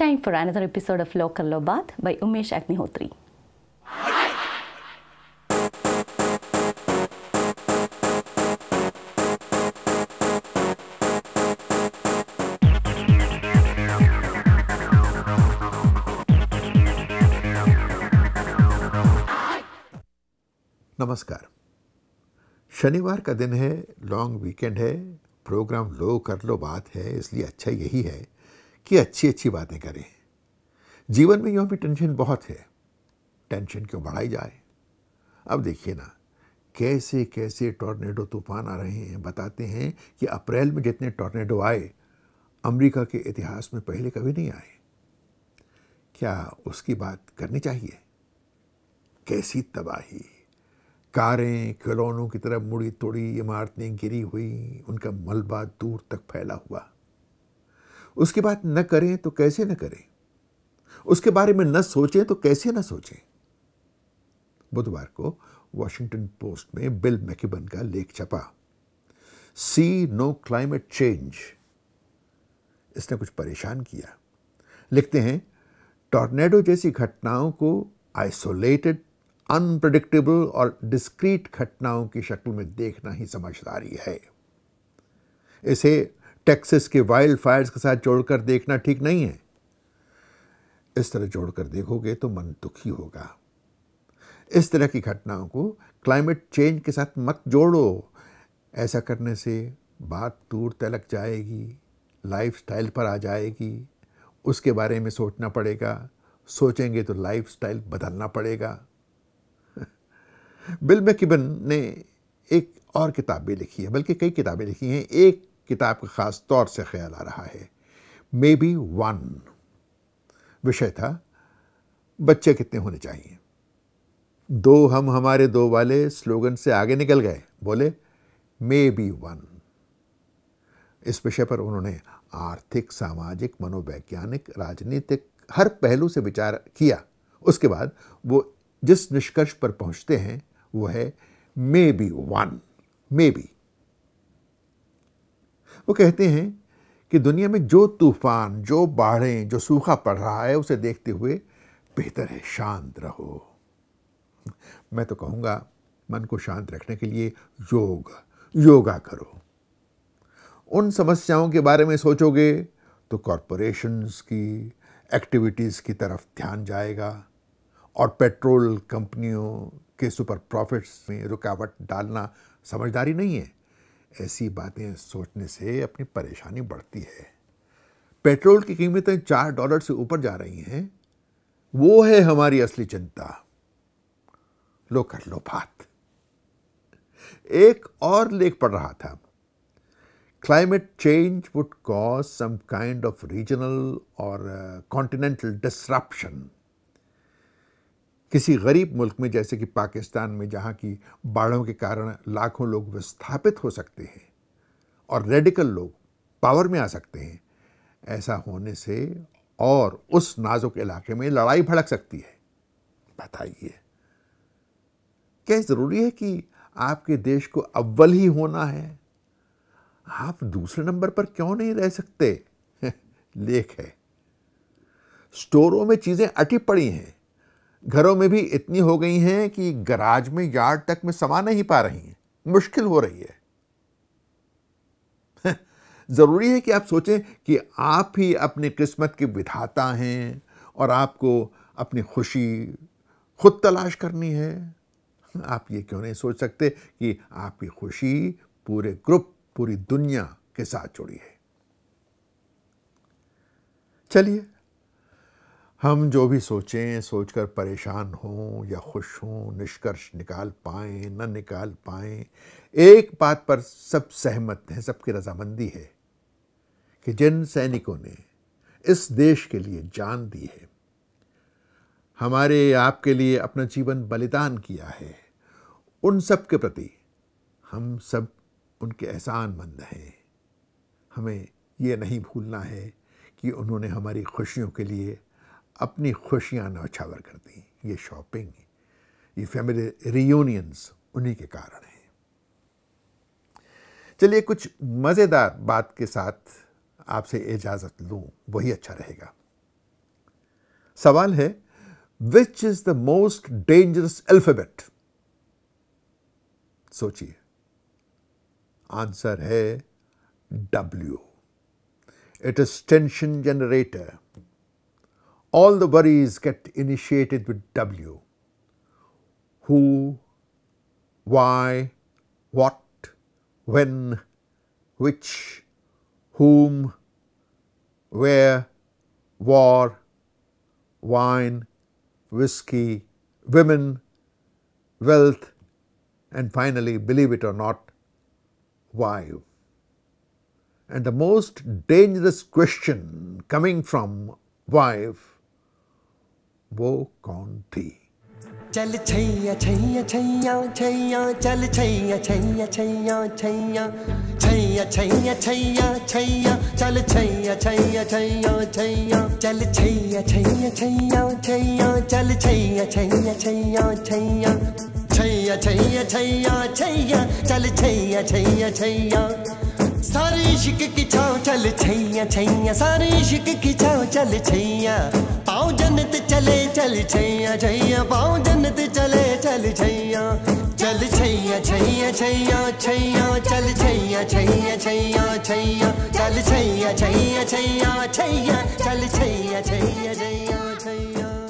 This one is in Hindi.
Time for another episode of Local Lobath by Umesh Agnihotri. नमस्कार शनिवार का दिन है लॉन्ग वीकेंड है प्रोग्राम लो कर लो बात है इसलिए अच्छा यही है कि अच्छी अच्छी बातें करें जीवन में यूँ भी टेंशन बहुत है टेंशन क्यों बढ़ाई जाए अब देखिए ना कैसे कैसे टॉर्नेडो तूफान आ रहे हैं बताते हैं कि अप्रैल में जितने टॉर्नेडो आए अमेरिका के इतिहास में पहले कभी नहीं आए क्या उसकी बात करनी चाहिए कैसी तबाही कारें खिलौनों की तरफ मुड़ी तोड़ी इमारतें गिरी हुई उनका मलबा दूर तक फैला हुआ उसके बाद न करें तो कैसे न करें उसके बारे में न सोचें तो कैसे न सोचें बुधवार को वॉशिंगटन पोस्ट में बिल मैकिबन का लेख छपा सी नो क्लाइमेट चेंज इसने कुछ परेशान किया लिखते हैं टॉर्नेडो जैसी घटनाओं को आइसोलेटेड अनप्रडिक्टेबल और डिस्क्रीट घटनाओं की शक्ल में देखना ही समझदारी है इसे टेक्सस के वाइल्ड फायर्स के साथ जोड़कर देखना ठीक नहीं है इस तरह जोड़कर देखोगे तो मन दुखी होगा इस तरह की घटनाओं को क्लाइमेट चेंज के साथ मत जोड़ो ऐसा करने से बात दूर तलक जाएगी लाइफस्टाइल पर आ जाएगी उसके बारे में सोचना पड़ेगा सोचेंगे तो लाइफस्टाइल बदलना पड़ेगा बिल मेकिबन ने एक और किताब भी लिखी है बल्कि कई किताबें लिखी हैं एक किताब का ख़ास तौर से ख्याल आ रहा है मे बी वन विषय था बच्चे कितने होने चाहिए दो हम हमारे दो वाले स्लोगन से आगे निकल गए बोले मे बी वन इस विषय पर उन्होंने आर्थिक सामाजिक मनोवैज्ञानिक राजनीतिक हर पहलू से विचार किया उसके बाद वो जिस निष्कर्ष पर पहुंचते हैं वो है maybe one maybe वो कहते हैं कि दुनिया में जो तूफान जो बाढ़ें जो सूखा पड़ रहा है उसे देखते हुए बेहतर है शांत रहो मैं तो कहूँगा मन को शांत रखने के लिए योग योगा करो उन समस्याओं के बारे में सोचोगे तो कॉरपोरेशंस की एक्टिविटीज़ की तरफ ध्यान जाएगा और पेट्रोल कंपनियों के सुपर प्रॉफिट्स में रुकावट डालना समझदारी नहीं है ऐसी बातें सोचने से अपनी परेशानी बढ़ती है पेट्रोल की कीमतें चार डॉलर से ऊपर जा रही हैं वो है हमारी असली चिंता लो कर लो बात एक और लेख पढ़ रहा था climate change would cause some kind of regional और कॉन्टिनेंटल डिस्ट्रप्शन किसी गरीब मुल्क में जैसे कि पाकिस्तान में जहाँ की बाढ़ों के कारण लाखों लोग विस्थापित हो सकते हैं और रेडिकल लोग पावर में आ सकते हैं ऐसा होने से और उस नाजुक इलाके में लड़ाई भड़क सकती है बताइए क्या ज़रूरी है कि आपके देश को अव्वल ही होना है आप दूसरे नंबर पर क्यों नहीं रह सकते लेख है स्टोरों में चीज़ें अटी पड़ी हैं घरों में भी इतनी हो गई हैं कि गराज में यार्ड तक में समा नहीं पा रही हैं मुश्किल हो रही है ज़रूरी है कि आप सोचें कि आप ही अपनी किस्मत के विधाता हैं और आपको अपनी खुशी खुद तलाश करनी है आप ये क्यों नहीं सोच सकते कि आपकी खुशी पूरे ग्रुप पूरी दुनिया के साथ जुड़ी है चलिए हम जो भी सोचें सोचकर परेशान हों या खुश हों निष्कर्ष निकाल पाएं न निकाल पाएं एक बात पर सब सहमत हैं सबकी रजामंदी है कि जिन सैनिकों ने इस देश के लिए जान दी है हमारे आपके लिए अपना जीवन बलिदान किया है उन सब के प्रति हम सब उनके एहसानमंद हैं हमें ये नहीं भूलना है कि उन्होंने हमारी खुशियों के लिए अपनी खुशियाँ नौछावर कर दी ये शॉपिंग ये फैमिली रियूनियंस उन्हीं के कारण हैं चलिए कुछ मज़ेदार बात के साथ आपसे इजाज़त लूँ वही अच्छा रहेगा सवाल है which is the most dangerous alphabet सोचिए आंसर है W it is tension generator all the worries get initiated with W. Who, why, what, when, which, whom, where, war, wine, whiskey, women, wealth, and finally, believe it or not, why? And the most dangerous question coming from wife वो कौन थी चल छैया छैया छैया छैया चल छैया छैया छैया छैया छैया छैया छैया छैया चल छैया छैया छैया छैया चल छैया छैया छैया छैया चल छैया छैया छैया छैया छैया छैया छैया छैया चल छैया छैया छैया इश्क की छाव चल छैया छैया सारे इश्क की छाव चल छैया पाओ जन्नत चले चल छैया छैया पाओ जन्नत चले चल छैया चल छैया छैया छैया छैया चल छैया छैया छैया छैया चल छैया छैया छैया छैया चल छैया छैया छैया छैया